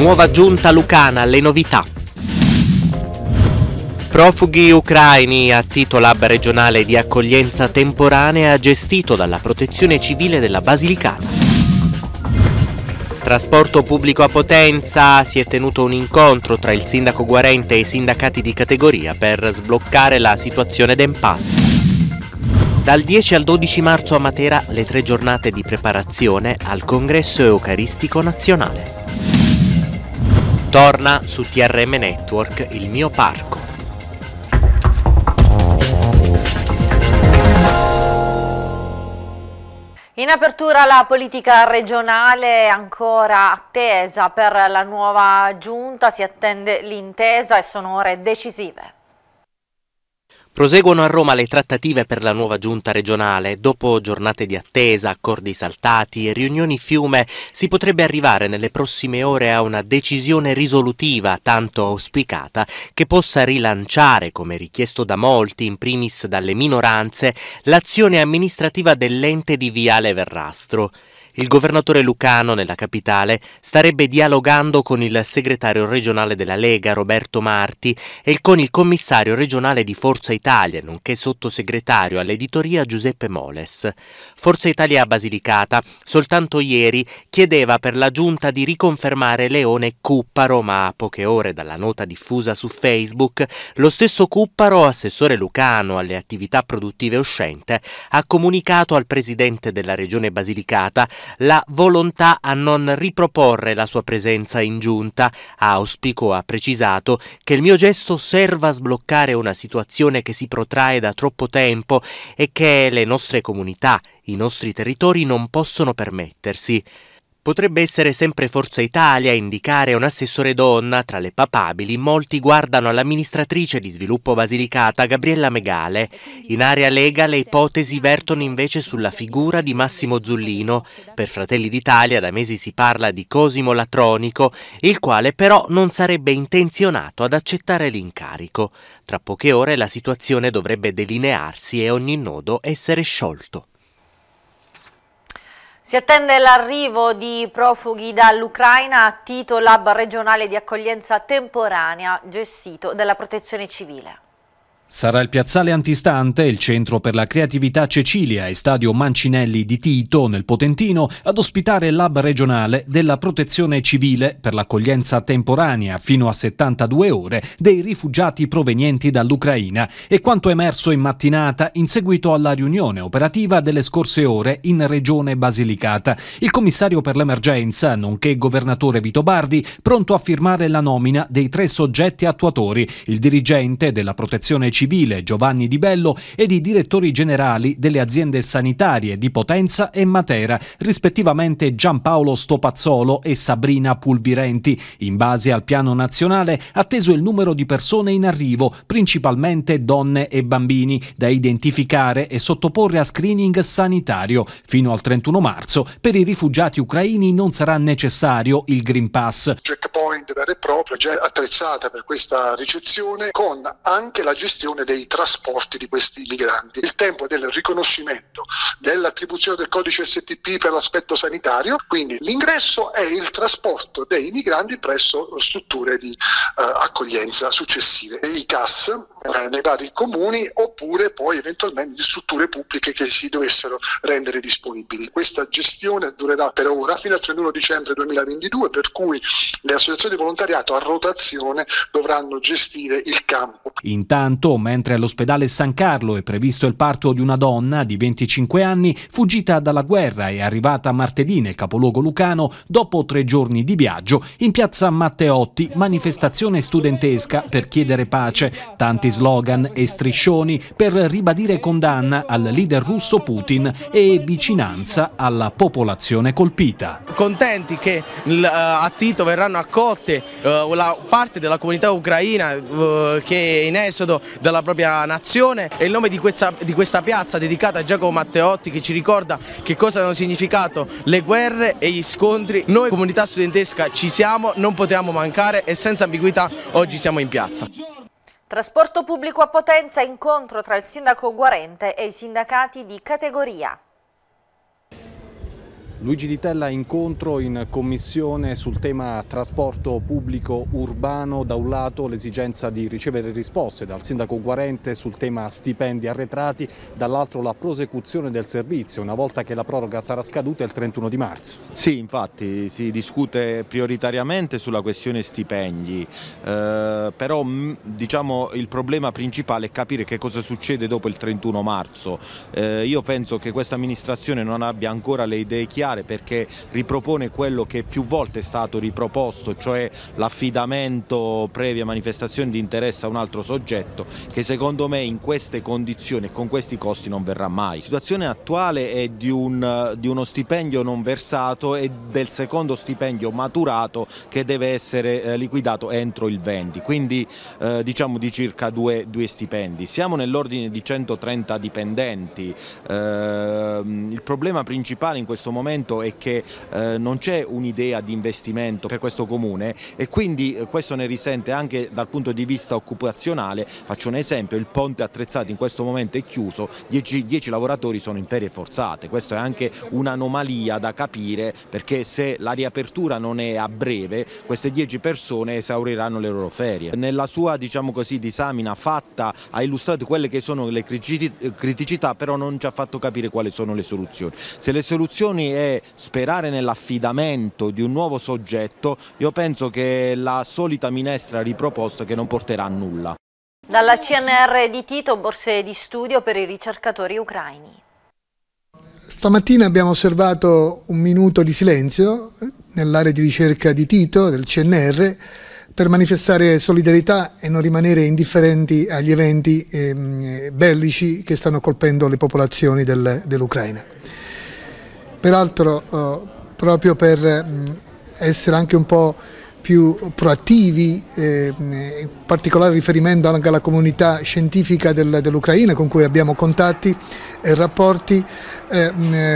Nuova giunta lucana, le novità. Profughi ucraini a titolo Lab regionale di accoglienza temporanea gestito dalla Protezione Civile della Basilicata. Trasporto pubblico a Potenza si è tenuto un incontro tra il sindaco Guarente e i sindacati di categoria per sbloccare la situazione d'impasse. Dal 10 al 12 marzo a Matera le tre giornate di preparazione al Congresso Eucaristico Nazionale. Torna su TRM Network il mio parco. In apertura la politica regionale è ancora attesa per la nuova giunta, si attende l'intesa e sono ore decisive. Proseguono a Roma le trattative per la nuova giunta regionale. Dopo giornate di attesa, accordi saltati e riunioni fiume, si potrebbe arrivare nelle prossime ore a una decisione risolutiva, tanto auspicata, che possa rilanciare, come richiesto da molti, in primis dalle minoranze, l'azione amministrativa dell'ente di Viale Verrastro il governatore Lucano, nella capitale, starebbe dialogando con il segretario regionale della Lega, Roberto Marti, e con il commissario regionale di Forza Italia, nonché sottosegretario all'editoria Giuseppe Moles. Forza Italia Basilicata, soltanto ieri, chiedeva per la giunta di riconfermare Leone Cupparo, ma a poche ore dalla nota diffusa su Facebook, lo stesso Cupparo, assessore Lucano alle attività produttive uscente, ha comunicato al presidente della regione Basilicata la volontà a non riproporre la sua presenza in giunta. Auspico, ha precisato, che il mio gesto serva a sbloccare una situazione che si protrae da troppo tempo e che le nostre comunità, i nostri territori non possono permettersi. Potrebbe essere sempre Forza Italia a indicare un assessore donna, tra le papabili molti guardano all'amministratrice di sviluppo Basilicata Gabriella Megale. In area Lega le ipotesi vertono invece sulla figura di Massimo Zullino. Per Fratelli d'Italia da mesi si parla di Cosimo Latronico, il quale però non sarebbe intenzionato ad accettare l'incarico. Tra poche ore la situazione dovrebbe delinearsi e ogni nodo essere sciolto. Si attende l'arrivo di profughi dall'Ucraina a Tito Lab regionale di accoglienza temporanea gestito dalla protezione civile. Sarà il piazzale antistante, il centro per la creatività Cecilia e stadio Mancinelli di Tito nel Potentino ad ospitare il lab regionale della protezione civile per l'accoglienza temporanea fino a 72 ore dei rifugiati provenienti dall'Ucraina e quanto emerso in mattinata in seguito alla riunione operativa delle scorse ore in regione Basilicata. Il commissario per l'emergenza, nonché governatore Vito Bardi, pronto a firmare la nomina dei tre soggetti attuatori, il dirigente della protezione civile Civile Giovanni Di Bello ed i direttori generali delle aziende sanitarie di Potenza e Matera, rispettivamente Giampaolo Stopazzolo e Sabrina Pulvirenti, in base al piano nazionale atteso il numero di persone in arrivo, principalmente donne e bambini, da identificare e sottoporre a screening sanitario. Fino al 31 marzo per i rifugiati ucraini non sarà necessario il Green Pass. Checkpoint vera e propria, già attrezzata per questa ricezione, con anche la gestione gestione dei trasporti di questi migranti. Il tempo del riconoscimento dell'attribuzione del codice STP per l'aspetto sanitario, quindi l'ingresso e il trasporto dei migranti presso strutture di eh, accoglienza successive, i CAS eh, nei vari comuni oppure poi eventualmente di strutture pubbliche che si dovessero rendere disponibili. Questa gestione durerà per ora fino al 31 dicembre 2022 per cui le associazioni di volontariato a rotazione dovranno gestire il campo. Intanto mentre all'ospedale San Carlo è previsto il parto di una donna di 25 anni fuggita dalla guerra e arrivata martedì nel capoluogo lucano dopo tre giorni di viaggio in piazza Matteotti, manifestazione studentesca per chiedere pace, tanti slogan e striscioni per ribadire condanna al leader russo Putin e vicinanza alla popolazione colpita. Contenti che eh, a Tito verranno accolte eh, la parte della comunità ucraina eh, che è in esodo da dalla propria nazione e il nome di questa, di questa piazza dedicata a Giacomo Matteotti che ci ricorda che cosa hanno significato le guerre e gli scontri. Noi comunità studentesca ci siamo, non potevamo mancare e senza ambiguità oggi siamo in piazza. Trasporto pubblico a Potenza, incontro tra il sindaco Guarente e i sindacati di categoria. Luigi Di Tella incontro in commissione sul tema trasporto pubblico urbano, da un lato l'esigenza di ricevere risposte dal sindaco Guarente sul tema stipendi arretrati, dall'altro la prosecuzione del servizio una volta che la proroga sarà scaduta il 31 di marzo. Sì, infatti si discute prioritariamente sulla questione stipendi, eh, però mm, diciamo, il problema principale è capire che cosa succede dopo il 31 marzo. Eh, io penso che questa amministrazione non abbia ancora le idee chiare cambiare perché ripropone quello che più volte è stato riproposto, cioè l'affidamento previa manifestazione di interesse a un altro soggetto che secondo me in queste condizioni e con questi costi non verrà mai. La situazione attuale è di, un, di uno stipendio non versato e del secondo stipendio maturato che deve essere eh, liquidato entro il 20, quindi eh, diciamo di circa due, due stipendi. Siamo nell'ordine di 130 dipendenti, eh, il problema principale in questo momento investimento e che eh, non c'è un'idea di investimento per questo comune e quindi eh, questo ne risente anche dal punto di vista occupazionale, faccio un esempio, il ponte attrezzato in questo momento è chiuso, 10 lavoratori sono in ferie forzate, questo è anche un'anomalia da capire perché se la riapertura non è a breve queste 10 persone esauriranno le loro ferie. Nella sua diciamo così, disamina fatta ha illustrato quelle che sono le criticità però non ci ha fatto capire quali sono le soluzioni. Se le soluzioni è sperare nell'affidamento di un nuovo soggetto, io penso che la solita minestra riproposta che non porterà a nulla. Dalla CNR di Tito, borse di studio per i ricercatori ucraini. Stamattina abbiamo osservato un minuto di silenzio eh, nell'area di ricerca di Tito, del CNR, per manifestare solidarietà e non rimanere indifferenti agli eventi ehm, bellici che stanno colpendo le popolazioni del, dell'Ucraina peraltro eh, proprio per mm, essere anche un po' più proattivi, eh, in particolare riferimento anche alla comunità scientifica del, dell'Ucraina con cui abbiamo contatti e rapporti, eh,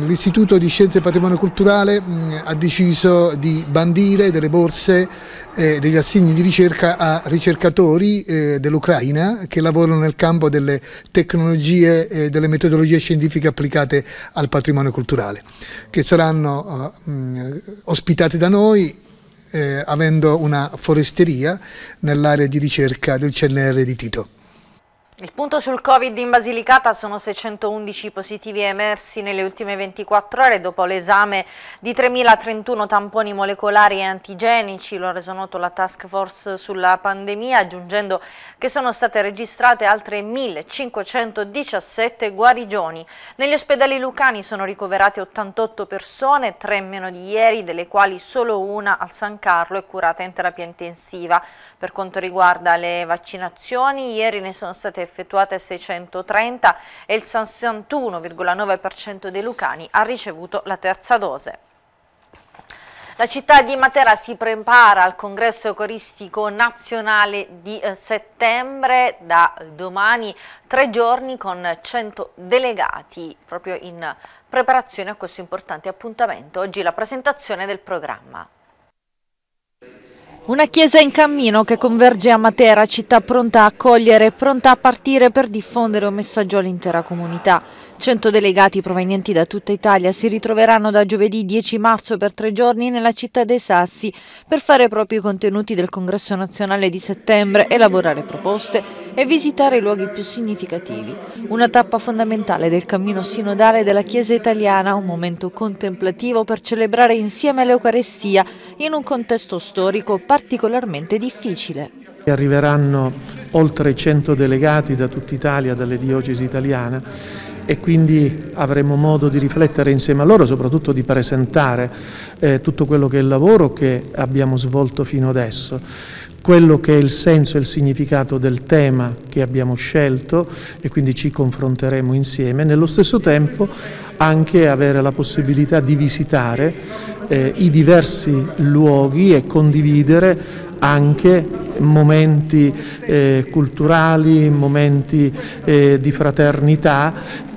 l'Istituto di Scienze e Patrimonio Culturale eh, ha deciso di bandire delle borse eh, degli assegni di ricerca a ricercatori eh, dell'Ucraina che lavorano nel campo delle tecnologie e delle metodologie scientifiche applicate al patrimonio culturale, che saranno eh, ospitati da noi eh, avendo una foresteria nell'area di ricerca del CNR di Tito. Il punto sul Covid in Basilicata sono 611 positivi emersi nelle ultime 24 ore dopo l'esame di 3.031 tamponi molecolari e antigenici, lo ha reso noto la task force sulla pandemia, aggiungendo che sono state registrate altre 1.517 guarigioni. Negli ospedali lucani sono ricoverate 88 persone, 3 meno di ieri, delle quali solo una al San Carlo è curata in terapia intensiva. Per quanto riguarda le vaccinazioni, ieri ne sono state effettuate 630 e il 61,9% dei lucani ha ricevuto la terza dose. La città di Matera si prepara al congresso eucaristico nazionale di eh, settembre, da domani tre giorni con 100 delegati proprio in preparazione a questo importante appuntamento. Oggi la presentazione del programma. Una chiesa in cammino che converge a Matera, città pronta a accogliere e pronta a partire per diffondere un messaggio all'intera comunità. 100 delegati provenienti da tutta Italia si ritroveranno da giovedì 10 marzo per tre giorni nella città dei Sassi per fare proprio i contenuti del congresso nazionale di settembre, elaborare proposte e visitare i luoghi più significativi. Una tappa fondamentale del cammino sinodale della Chiesa italiana, un momento contemplativo per celebrare insieme l'Eucarestia in un contesto storico particolarmente difficile. Arriveranno oltre 100 delegati da tutta Italia, dalle diocesi italiane e quindi avremo modo di riflettere insieme a loro, soprattutto di presentare eh, tutto quello che è il lavoro che abbiamo svolto fino adesso quello che è il senso e il significato del tema che abbiamo scelto e quindi ci confronteremo insieme, nello stesso tempo anche avere la possibilità di visitare eh, i diversi luoghi e condividere anche momenti eh, culturali, momenti eh, di fraternità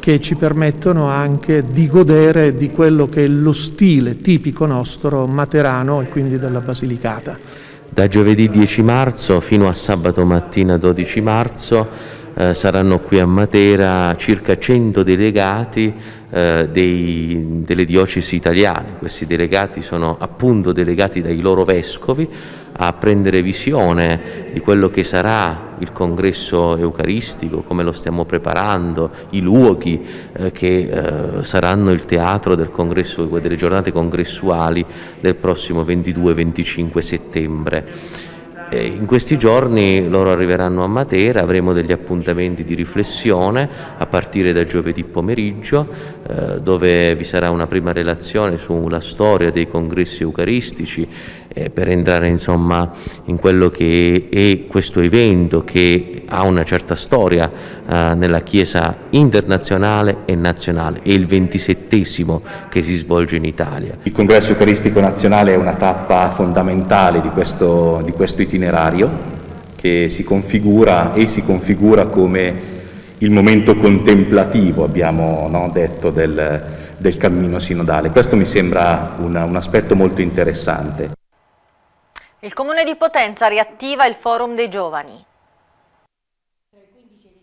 che ci permettono anche di godere di quello che è lo stile tipico nostro materano e quindi della Basilicata. Da giovedì 10 marzo fino a sabato mattina 12 marzo eh, saranno qui a Matera circa 100 delegati eh, dei, delle diocesi italiane. Questi delegati sono appunto delegati dai loro vescovi a prendere visione di quello che sarà il congresso eucaristico, come lo stiamo preparando, i luoghi eh, che eh, saranno il teatro congresso, delle giornate congressuali del prossimo 22-25 settembre. in questi giorni loro arriveranno a Matera, avremo degli appuntamenti di riflessione a partire da giovedì pomeriggio eh, dove vi sarà una prima relazione sulla storia dei congressi eucaristici eh, per entrare insomma in quello che è questo evento che ha una certa storia eh, nella Chiesa internazionale e nazionale, è il ventisettesimo che si svolge in Italia. Il Congresso Eucaristico Nazionale è una tappa fondamentale di questo, di questo itinerario che si configura e si configura come il momento contemplativo, abbiamo no, detto, del, del, cammino sinodale. Questo mi sembra una, un aspetto molto interessante. Il Comune di Potenza riattiva il Forum dei Giovani.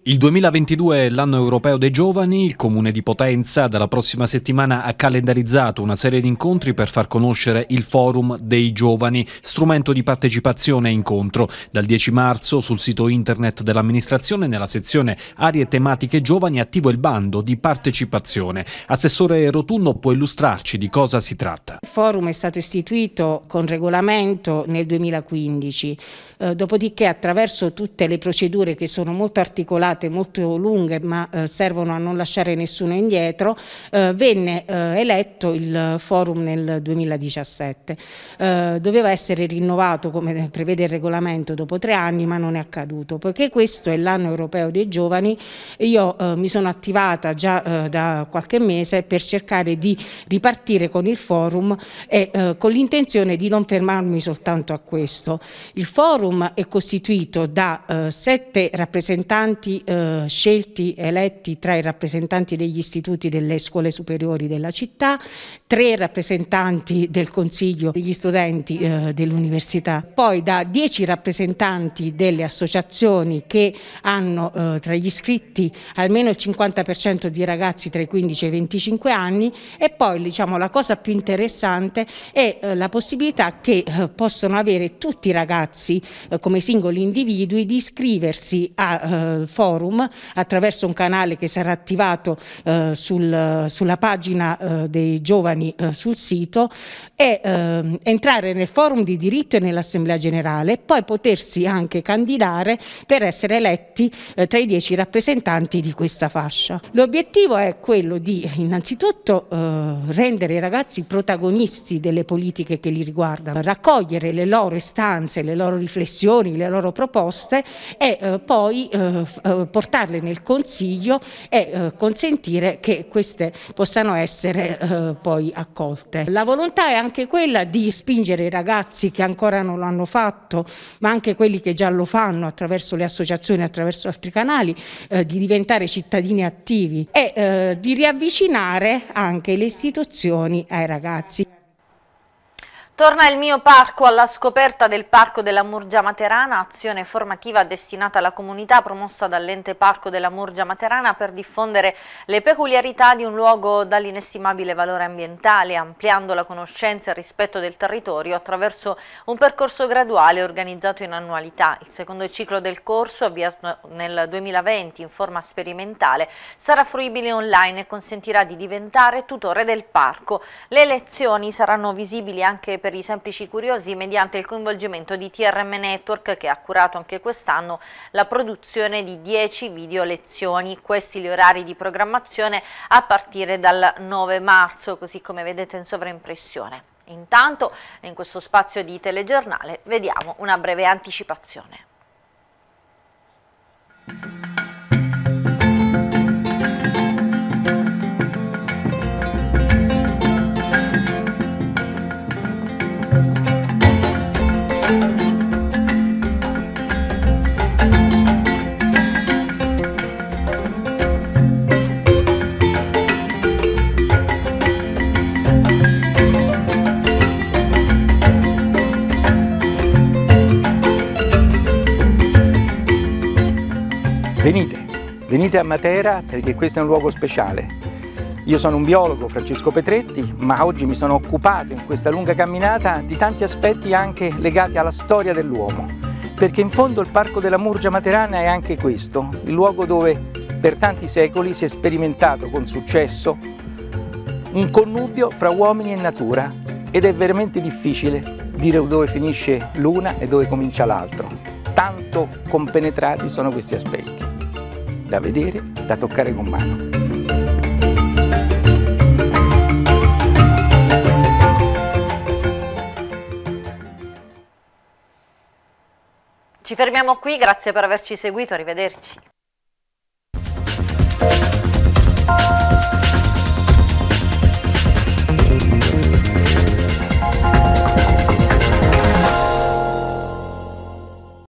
Il 2022 è l'anno europeo dei giovani, il Comune di Potenza dalla prossima settimana ha calendarizzato una serie di incontri per far conoscere il Forum dei Giovani, strumento di partecipazione e incontro. Dal 10 marzo sul sito internet dell'amministrazione nella sezione Aree tematiche giovani attivo il bando di partecipazione. Assessore Rotunno può illustrarci di cosa si tratta. Il forum è stato istituito con regolamento nel 2015, eh, dopodiché attraverso tutte le procedure che sono molto articolate articolate molto lunghe ma eh, servono a non lasciare nessuno indietro, eh, venne eh, eletto il forum nel 2017. Eh, doveva essere rinnovato come prevede il regolamento dopo tre anni ma non è accaduto. Poiché questo è l'anno europeo dei giovani io eh, mi sono attivata già eh, da qualche mese per cercare di ripartire con il forum e con l'intenzione di non fermarmi soltanto a questo. Il forum è costituito da sette rappresentanti eh, scelti eletti tra i rappresentanti degli istituti delle scuole superiori della città, tre rappresentanti del Consiglio degli studenti eh, dell'università, poi da dieci rappresentanti delle associazioni che hanno eh, tra gli iscritti almeno il 50% di ragazzi tra i 15 e i 25 anni e poi diciamo, la cosa più interessante è eh, la possibilità che eh, possono avere tutti i ragazzi eh, come singoli individui di iscriversi a eh, forum forum attraverso un canale che sarà attivato eh, sul, sulla pagina eh, dei giovani eh, sul sito e eh, entrare nel forum di diritto e nell'assemblea generale e poi potersi anche candidare per essere eletti eh, tra i dieci rappresentanti di questa fascia. L'obiettivo è quello di innanzitutto eh, rendere i ragazzi protagonisti delle politiche che li riguardano, raccogliere le loro istanze, le loro riflessioni, le loro proposte e poi portarle nel Consiglio e eh, consentire che queste possano essere eh, poi accolte. La volontà è anche quella di spingere i ragazzi che ancora non l'hanno fatto, ma anche quelli che già lo fanno attraverso le associazioni, attraverso altri canali, eh, di diventare cittadini attivi e di riavvicinare anche le istituzioni ai ragazzi. Torna il mio parco alla scoperta del Parco della Murgia Materana, azione formativa destinata alla comunità promossa dall'ente Parco della Murgia Materana per diffondere le peculiarità di un luogo dall'inestimabile valore ambientale, ampliando la conoscenza e il rispetto del territorio attraverso un percorso graduale organizzato in annualità. Il secondo ciclo del corso, avviato nel 2020 in forma sperimentale, sarà fruibile online e consentirà di diventare tutore del parco. Le lezioni saranno visibili anche per per i semplici curiosi mediante il coinvolgimento di TRM Network che ha curato anche quest'anno la produzione di 10 video lezioni. Questi gli orari di programmazione a partire dal 9 marzo, così come vedete in sovraimpressione. Intanto, in questo spazio di telegiornale, vediamo una breve anticipazione. venite, venite a Matera perché questo è un luogo speciale. Io sono un biologo, Francesco Petretti, ma oggi mi sono occupato in questa lunga camminata di tanti aspetti anche legati alla storia dell'uomo, perché in fondo il Parco della Murgia Materana è anche questo, il luogo dove per tanti secoli si è sperimentato con successo un connubio fra uomini e natura ed è veramente difficile dire dove finisce l'una e dove comincia l'altro tanto compenetrati sono questi aspetti, da vedere, da toccare con mano. Ci fermiamo qui, grazie per averci seguito, arrivederci.